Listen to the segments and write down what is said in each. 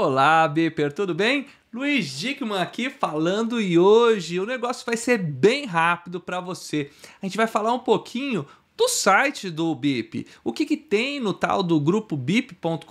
Olá, Biper, tudo bem? Luiz Dickman aqui falando e hoje o negócio vai ser bem rápido para você. A gente vai falar um pouquinho do site do BIP. O que, que tem no tal do grupo bip.com.br?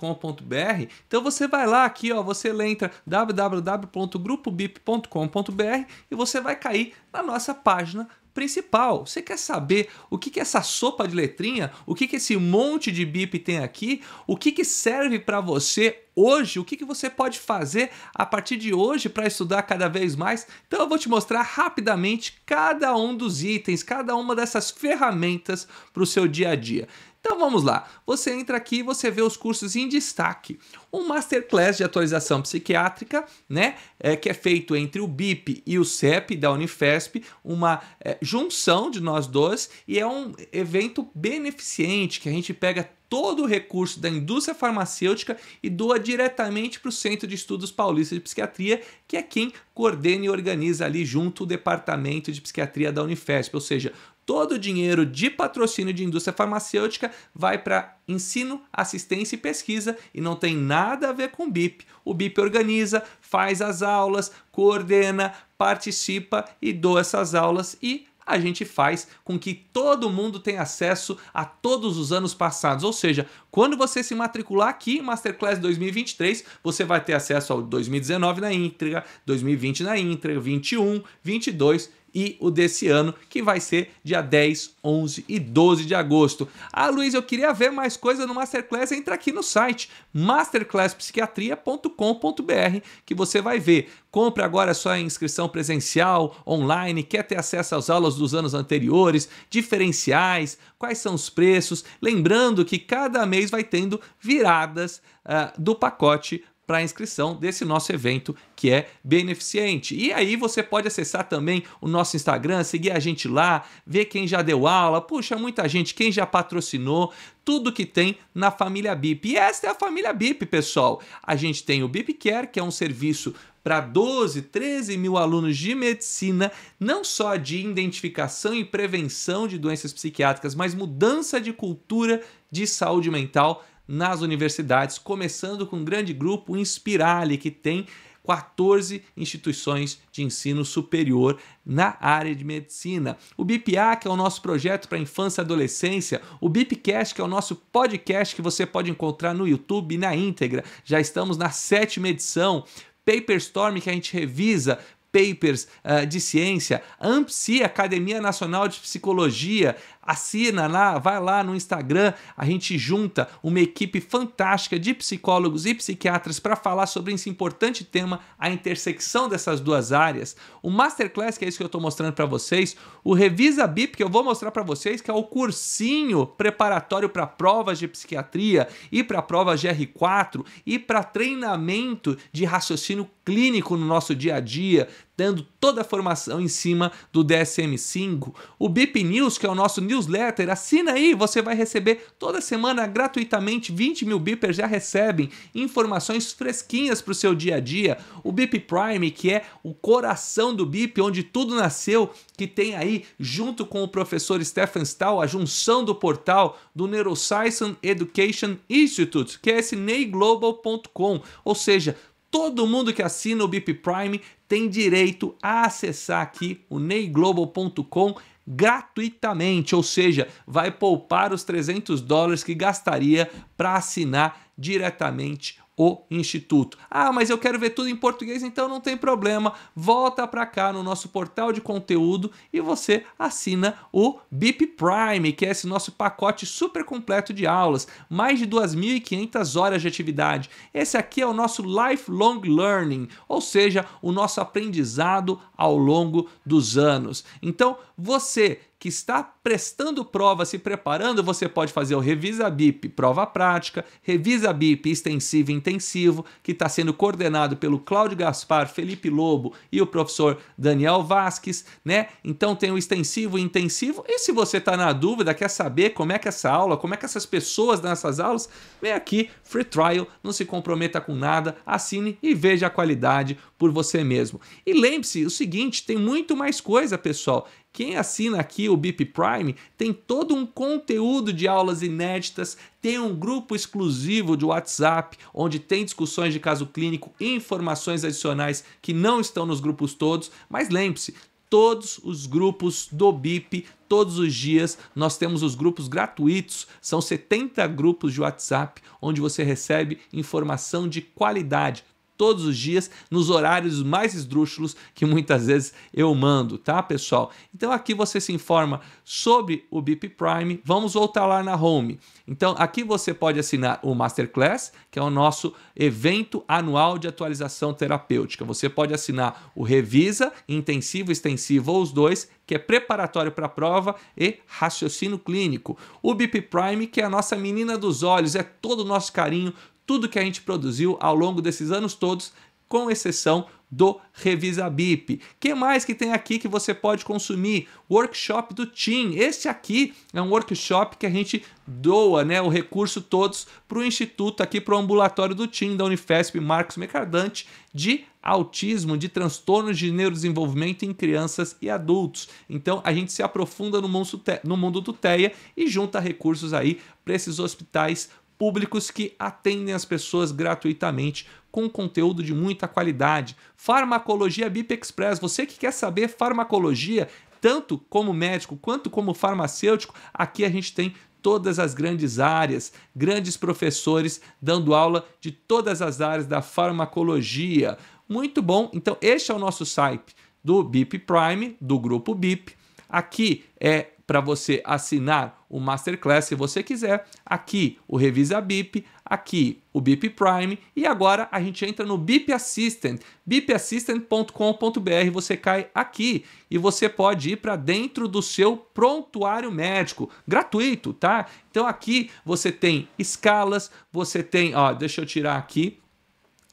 Então você vai lá aqui, ó, você entra www.grupobip.com.br e você vai cair na nossa página principal. Você quer saber o que, que essa sopa de letrinha, o que, que esse monte de bip tem aqui, o que, que serve para você hoje, o que, que você pode fazer a partir de hoje para estudar cada vez mais. Então eu vou te mostrar rapidamente cada um dos itens, cada uma dessas ferramentas para o seu dia a dia. Então vamos lá. Você entra aqui e você vê os cursos em destaque. Um masterclass de atualização psiquiátrica, né, é, que é feito entre o BIP e o CEP da Unifesp, uma é, junção de nós dois e é um evento beneficente que a gente pega todo o recurso da indústria farmacêutica e doa diretamente para o Centro de Estudos Paulista de Psiquiatria, que é quem coordena e organiza ali junto o Departamento de Psiquiatria da Unifesp, ou seja, todo o dinheiro de patrocínio de indústria farmacêutica vai para ensino, assistência e pesquisa e não tem nada a ver com o BIP. O BIP organiza, faz as aulas, coordena, participa e doa essas aulas e a gente faz com que todo mundo tenha acesso a todos os anos passados. Ou seja, quando você se matricular aqui em Masterclass 2023, você vai ter acesso ao 2019 na íntegra, 2020 na íntegra, 21, 22 e o desse ano, que vai ser dia 10, 11 e 12 de agosto. Ah, Luiz, eu queria ver mais coisa no Masterclass, entra aqui no site masterclasspsiquiatria.com.br que você vai ver. Compre agora sua inscrição presencial, online, quer ter acesso às aulas dos anos anteriores, diferenciais, quais são os preços. Lembrando que cada mês vai tendo viradas uh, do pacote para a inscrição desse nosso evento que é beneficente. E aí você pode acessar também o nosso Instagram, seguir a gente lá, ver quem já deu aula, puxa, muita gente, quem já patrocinou, tudo que tem na família BIP. E esta é a família BIP, pessoal. A gente tem o BIPcare, que é um serviço para 12, 13 mil alunos de medicina, não só de identificação e prevenção de doenças psiquiátricas, mas mudança de cultura de saúde mental nas universidades, começando com um grande grupo, o Inspirale, que tem 14 instituições de ensino superior na área de medicina. O BIPA, que é o nosso projeto para infância e adolescência, o BIPcast, que é o nosso podcast que você pode encontrar no YouTube na íntegra. Já estamos na sétima edição. Paperstorm, que a gente revisa papers uh, de ciência, AMPSI, Academia Nacional de Psicologia, Assina lá, vai lá no Instagram, a gente junta uma equipe fantástica de psicólogos e psiquiatras para falar sobre esse importante tema, a intersecção dessas duas áreas. O Masterclass, que é isso que eu estou mostrando para vocês, o Revisa BIP, que eu vou mostrar para vocês, que é o cursinho preparatório para provas de psiquiatria e para provas GR4 e para treinamento de raciocínio clínico no nosso dia a dia dando toda a formação em cima do DSM-5. O BIP News, que é o nosso newsletter, assina aí, você vai receber toda semana gratuitamente. 20 mil BIPers já recebem informações fresquinhas para o seu dia a dia. O BIP Prime, que é o coração do BIP, onde tudo nasceu, que tem aí, junto com o professor Stephen Stahl, a junção do portal do Neuroscience Education Institute, que é esse neiglobal.com, ou seja, Todo mundo que assina o BIP Prime tem direito a acessar aqui o neiglobal.com gratuitamente, ou seja, vai poupar os 300 dólares que gastaria para assinar diretamente o Instituto. Ah, mas eu quero ver tudo em português, então não tem problema. Volta para cá no nosso portal de conteúdo e você assina o BIP Prime, que é esse nosso pacote super completo de aulas, mais de 2.500 horas de atividade. Esse aqui é o nosso lifelong learning, ou seja, o nosso aprendizado ao longo dos anos. Então, você que está prestando prova, se preparando, você pode fazer o Revisa BIP, prova prática, Revisa BIP extensiva intensivo que está sendo coordenado pelo Cláudio Gaspar, Felipe Lobo e o professor Daniel Vasques, né? Então tem o extensivo e intensivo. E se você está na dúvida, quer saber como é que essa aula, como é que essas pessoas essas aulas, vem aqui, free trial, não se comprometa com nada, assine e veja a qualidade por você mesmo. E lembre-se o seguinte, tem muito mais coisa, pessoal. Quem assina aqui o BIP Prime tem todo um conteúdo de aulas inéditas, tem um grupo exclusivo de WhatsApp, onde tem discussões de caso clínico e informações adicionais que não estão nos grupos todos. Mas lembre-se, todos os grupos do BIP, todos os dias nós temos os grupos gratuitos, são 70 grupos de WhatsApp onde você recebe informação de qualidade todos os dias, nos horários mais esdrúxulos que muitas vezes eu mando, tá, pessoal? Então aqui você se informa sobre o BIP Prime. Vamos voltar lá na home. Então aqui você pode assinar o Masterclass, que é o nosso evento anual de atualização terapêutica. Você pode assinar o Revisa, intensivo, extensivo ou os dois, que é preparatório para a prova e raciocínio clínico. O BIP Prime, que é a nossa menina dos olhos, é todo o nosso carinho, tudo que a gente produziu ao longo desses anos todos, com exceção do Revisa Bip. Que mais que tem aqui que você pode consumir? Workshop do Team. Este aqui é um workshop que a gente doa, né, o recurso todos para o instituto aqui para o ambulatório do Team da Unifesp Marcos Mercadante de autismo, de transtornos de neurodesenvolvimento em crianças e adultos. Então a gente se aprofunda no mundo, no mundo do TEA e junta recursos aí para esses hospitais públicos que atendem as pessoas gratuitamente com conteúdo de muita qualidade. Farmacologia Bip Express, você que quer saber farmacologia, tanto como médico quanto como farmacêutico, aqui a gente tem todas as grandes áreas, grandes professores dando aula de todas as áreas da farmacologia. Muito bom. Então, este é o nosso site do BIP Prime, do grupo BIP. Aqui é para você assinar o Masterclass, se você quiser. Aqui o Revisa BIP, aqui o BIP Prime e agora a gente entra no BIP Assistant, bipassistant.com.br, você cai aqui e você pode ir para dentro do seu prontuário médico, gratuito, tá? Então aqui você tem escalas, você tem, ó, deixa eu tirar aqui,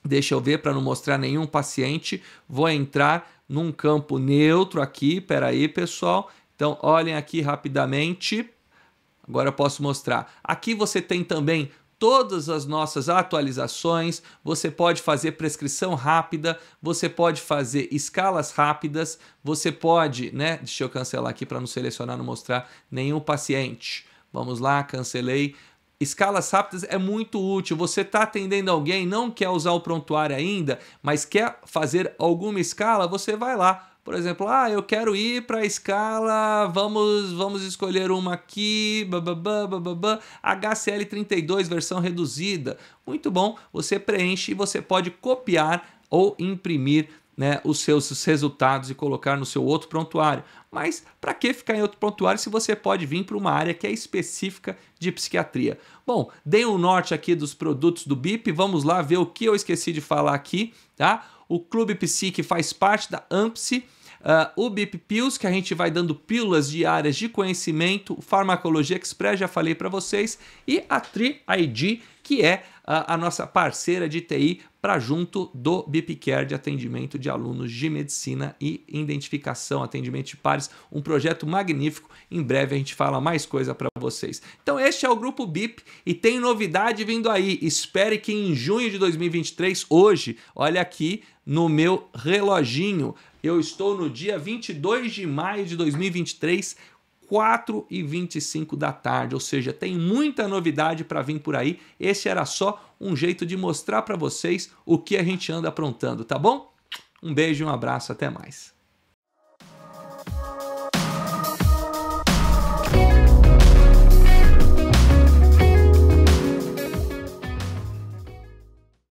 deixa eu ver para não mostrar nenhum paciente, vou entrar num campo neutro aqui, peraí pessoal, então olhem aqui rapidamente, Agora eu posso mostrar. Aqui você tem também todas as nossas atualizações, você pode fazer prescrição rápida, você pode fazer escalas rápidas, você pode, né? Deixa eu cancelar aqui para não selecionar, não mostrar nenhum paciente. Vamos lá, cancelei. Escalas rápidas é muito útil. Você está atendendo alguém, não quer usar o prontuário ainda, mas quer fazer alguma escala, você vai lá, por exemplo, ah, eu quero ir para a escala, vamos, vamos escolher uma aqui, bababá, bababá, HCL32 versão reduzida. Muito bom, você preenche e você pode copiar ou imprimir né, os seus resultados e colocar no seu outro prontuário. Mas para que ficar em outro prontuário se você pode vir para uma área que é específica de psiquiatria? Bom, dei o um norte aqui dos produtos do BIP, vamos lá ver o que eu esqueci de falar aqui, tá? O Clube Psique faz parte da Ampsi Uh, o BIP Pills, que a gente vai dando pílulas diárias de conhecimento, Farmacologia Express, já falei para vocês, e a TriID, que é uh, a nossa parceira de TI para junto do BIPCare de atendimento de alunos de medicina e identificação, atendimento de pares, um projeto magnífico. Em breve a gente fala mais coisa para vocês. Então este é o grupo BIP e tem novidade vindo aí. Espere que em junho de 2023, hoje, olha aqui no meu reloginho, eu estou no dia 22 de maio de 2023, 4 e 25 da tarde, ou seja, tem muita novidade para vir por aí. Esse era só um jeito de mostrar para vocês o que a gente anda aprontando, tá bom? Um beijo, um abraço, até mais.